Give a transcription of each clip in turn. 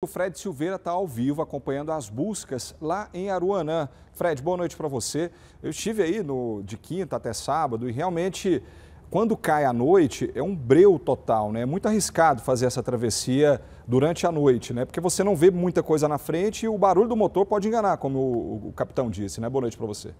O Fred Silveira está ao vivo acompanhando as buscas lá em Aruanã. Fred, boa noite para você. Eu estive aí no, de quinta até sábado e realmente, quando cai a noite, é um breu total, né? É muito arriscado fazer essa travessia durante a noite, né? Porque você não vê muita coisa na frente e o barulho do motor pode enganar, como o, o capitão disse, né? Boa noite para você.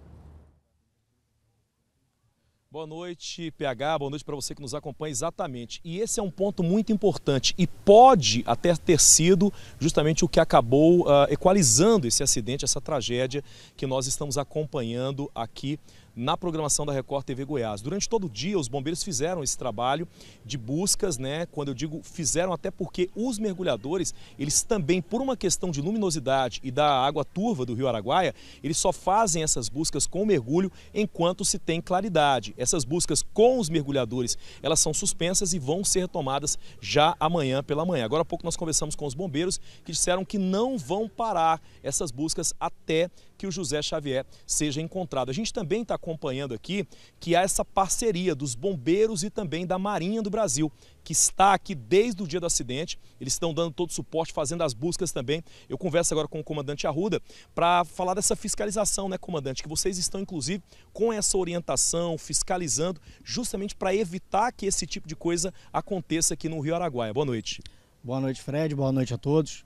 Boa noite, PH. Boa noite para você que nos acompanha exatamente. E esse é um ponto muito importante e pode até ter sido justamente o que acabou uh, equalizando esse acidente, essa tragédia que nós estamos acompanhando aqui na programação da Record TV Goiás. Durante todo o dia, os bombeiros fizeram esse trabalho de buscas, né? Quando eu digo fizeram, até porque os mergulhadores, eles também, por uma questão de luminosidade e da água turva do rio Araguaia, eles só fazem essas buscas com mergulho enquanto se tem claridade. Essas buscas com os mergulhadores, elas são suspensas e vão ser tomadas já amanhã pela manhã. Agora há pouco nós conversamos com os bombeiros que disseram que não vão parar essas buscas até que o José Xavier seja encontrado. A gente também está acompanhando aqui que há essa parceria dos bombeiros e também da Marinha do Brasil, que está aqui desde o dia do acidente. Eles estão dando todo o suporte, fazendo as buscas também. Eu converso agora com o comandante Arruda para falar dessa fiscalização, né, comandante? Que vocês estão, inclusive, com essa orientação, fiscalizando, justamente para evitar que esse tipo de coisa aconteça aqui no Rio Araguaia. Boa noite. Boa noite, Fred. Boa noite a todos.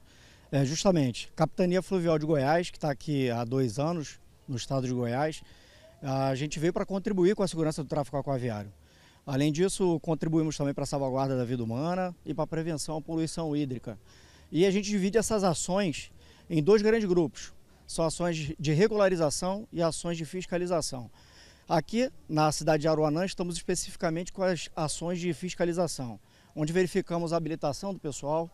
É, justamente, Capitania Fluvial de Goiás, que está aqui há dois anos no estado de Goiás, a gente veio para contribuir com a segurança do tráfego aquaviário. Além disso, contribuímos também para a salvaguarda da vida humana e para a prevenção à poluição hídrica. E a gente divide essas ações em dois grandes grupos. São ações de regularização e ações de fiscalização. Aqui, na cidade de Aruanã, estamos especificamente com as ações de fiscalização, onde verificamos a habilitação do pessoal,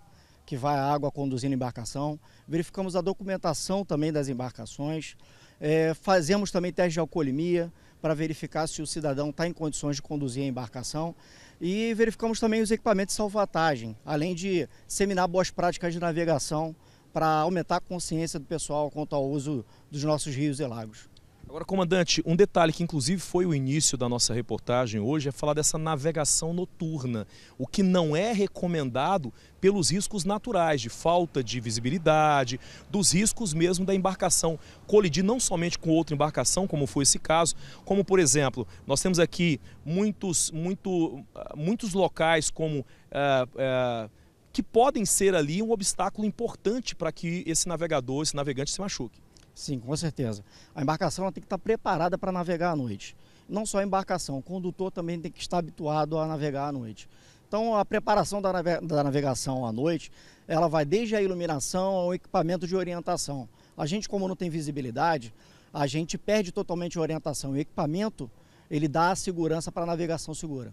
que vai à água conduzindo embarcação, verificamos a documentação também das embarcações, é, fazemos também teste de alcoolemia para verificar se o cidadão está em condições de conduzir a embarcação e verificamos também os equipamentos de salvatagem, além de seminar boas práticas de navegação para aumentar a consciência do pessoal quanto ao uso dos nossos rios e lagos. Agora, comandante, um detalhe que inclusive foi o início da nossa reportagem hoje é falar dessa navegação noturna, o que não é recomendado pelos riscos naturais, de falta de visibilidade, dos riscos mesmo da embarcação colidir não somente com outra embarcação, como foi esse caso, como por exemplo, nós temos aqui muitos, muito, muitos locais como. Eh, eh, que podem ser ali um obstáculo importante para que esse navegador, esse navegante se machuque. Sim, com certeza. A embarcação tem que estar preparada para navegar à noite. Não só a embarcação, o condutor também tem que estar habituado a navegar à noite. Então, a preparação da, da navegação à noite, ela vai desde a iluminação ao equipamento de orientação. A gente, como não tem visibilidade, a gente perde totalmente a orientação. O equipamento, ele dá a segurança para a navegação segura.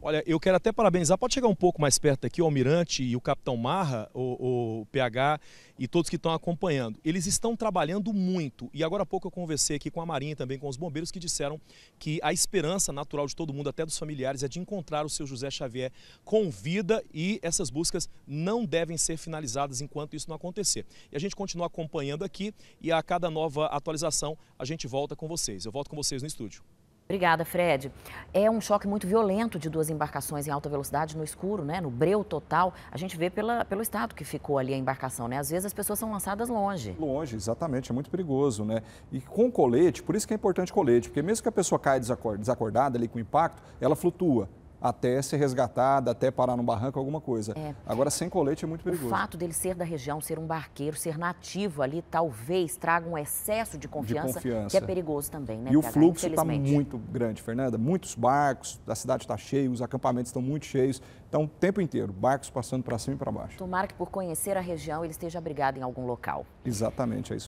Olha, eu quero até parabenizar. Pode chegar um pouco mais perto aqui, o Almirante e o Capitão Marra, o, o PH e todos que estão acompanhando. Eles estão trabalhando muito. E agora há pouco eu conversei aqui com a Marinha também, com os bombeiros, que disseram que a esperança natural de todo mundo, até dos familiares, é de encontrar o seu José Xavier com vida e essas buscas não devem ser finalizadas enquanto isso não acontecer. E a gente continua acompanhando aqui e a cada nova atualização a gente volta com vocês. Eu volto com vocês no estúdio. Obrigada, Fred. É um choque muito violento de duas embarcações em alta velocidade no escuro, né? No breu total. A gente vê pela, pelo estado que ficou ali a embarcação, né? Às vezes as pessoas são lançadas longe. Longe, exatamente. É muito perigoso, né? E com colete, por isso que é importante colete, porque mesmo que a pessoa caia desacordada ali com impacto, ela flutua até ser resgatada, até parar num barranco, alguma coisa. É. Agora, sem colete é muito perigoso. O fato dele ser da região, ser um barqueiro, ser nativo ali, talvez traga um excesso de confiança, de confiança. que é perigoso também, né? E o fluxo está muito grande, Fernanda. Muitos barcos, a cidade está cheia, os acampamentos estão muito cheios. Então, o tempo inteiro, barcos passando para cima e para baixo. Tomara que por conhecer a região ele esteja abrigado em algum local. Exatamente, é isso.